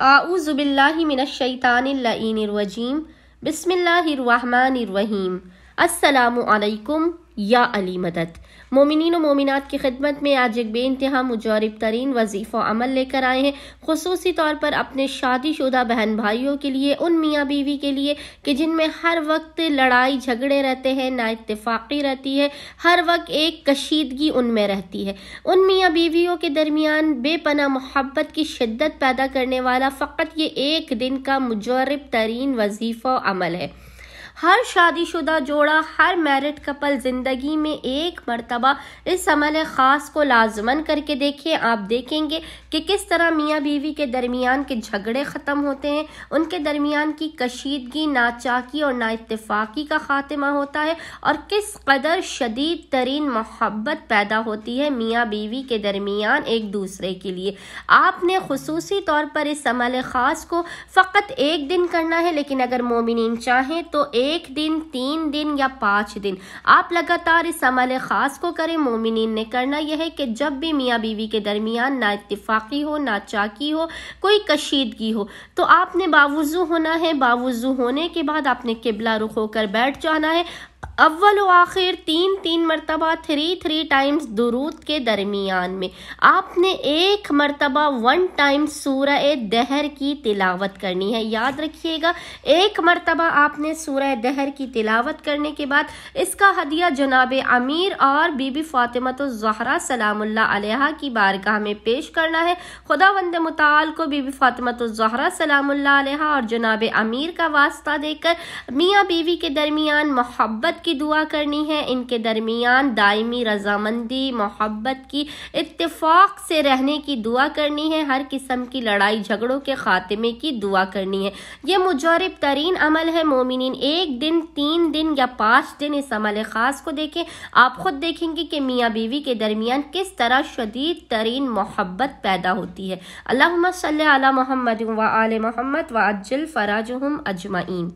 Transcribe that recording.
أعوذ بالله من الشيطان اللئين الرجيم بسم الله الرحمن الرحيم السلام عليكم या अली मदद मोमिन व मोमिनत की खिदमत में आज एक बेानतहा मुजरब तरीन वजीफ़ अमल लेकर आए हैं खसूस तौर पर अपने शादीशुदा बहन भाइयों के लिए उन मियाँ बीवी के लिए कि जिनमें हर वक्त लड़ाई झगड़े रहते हैं ना इतफाक़ी रहती है हर वक्त एक कशीदगी उनमें रहती है उन मियाँ बीवियों के दरमियान बेपना मोहब्बत की शिद्दत पैदा करने वाला फ़कत ये एक दिन का मुजरब तरीन वजीफ़ा अमल है हर शादीशुदा जोड़ा हर मैरिड कपल ज़िंदगी में एक मरतबा इस अमल ख़ास को लाजमन करके देखिए आप देखेंगे कि किस तरह मियाँ बीवी के दरमियान के झगड़े ख़त्म होते हैं उनके दरमियान की कशीदगी नाचाकी और नाइतफाक़ी का ख़ात्मा होता है और किस कदर शदीद तरीन मोहब्बत पैदा होती है मियाँ बीवी के दरमियान एक दूसरे के लिए आपने खसूस तौर पर इस अमल ख़ास को फ़कत एक दिन करना है लेकिन अगर मोमिन चाहें तो एक एक दिन तीन दिन या पाँच दिन आप लगातार इस अमल ख़ास को करें मोमिन ने करना यह है कि जब भी मियाँ बीवी के दरमियान ना इतफाक़ी हो ना चाकी हो कोई कशीदगी हो तो आपने बावजू होना है बावजू होने के बाद आपने किबला रुख होकर बैठ जाना है अव्वल आखिर तीन तीन मरतबा थ्री थ्री टाइम्स दुरूद के दरमियान में आपने एक मरतबा वन टाइम सूर दहर की तिलावत करनी है याद रखिएगा एक मरतबा आपने सूरह दहर की तिलावत करने के बाद इसका हदिया जनाब अमीर और बीबी फ़ातिमत ज़हरा सलामुल्ला अलहा की बारगाह में पेश करना है खुदा वंद मताल को बीबी फातिमा ज़हरा सलामुल्ला और जनाब अमीर का वास्ता देकर मियाँ बीवी के दरमियान मोहब्बत मोहब्बत की दुआ करनी है इनके दरमियान दायमी रजामंदी मोहब्बत की इत्तेफाक से रहने की दुआ करनी है हर किस्म की लड़ाई झगड़ों के खात्मे की दुआ करनी है ये मुजरब तरीन अमल है मोमिन एक दिन तीन दिन या पाँच दिन इस अमल ख़ास को देखें आप खुद देखेंगे कि मियाँ बीवी के दरमियान किस तरह शदीद तरीन मोहब्बत पैदा होती है अल्लाह सल मोहम्मद व आल मोहम्मद व अज्जल फ़राज अजमाइन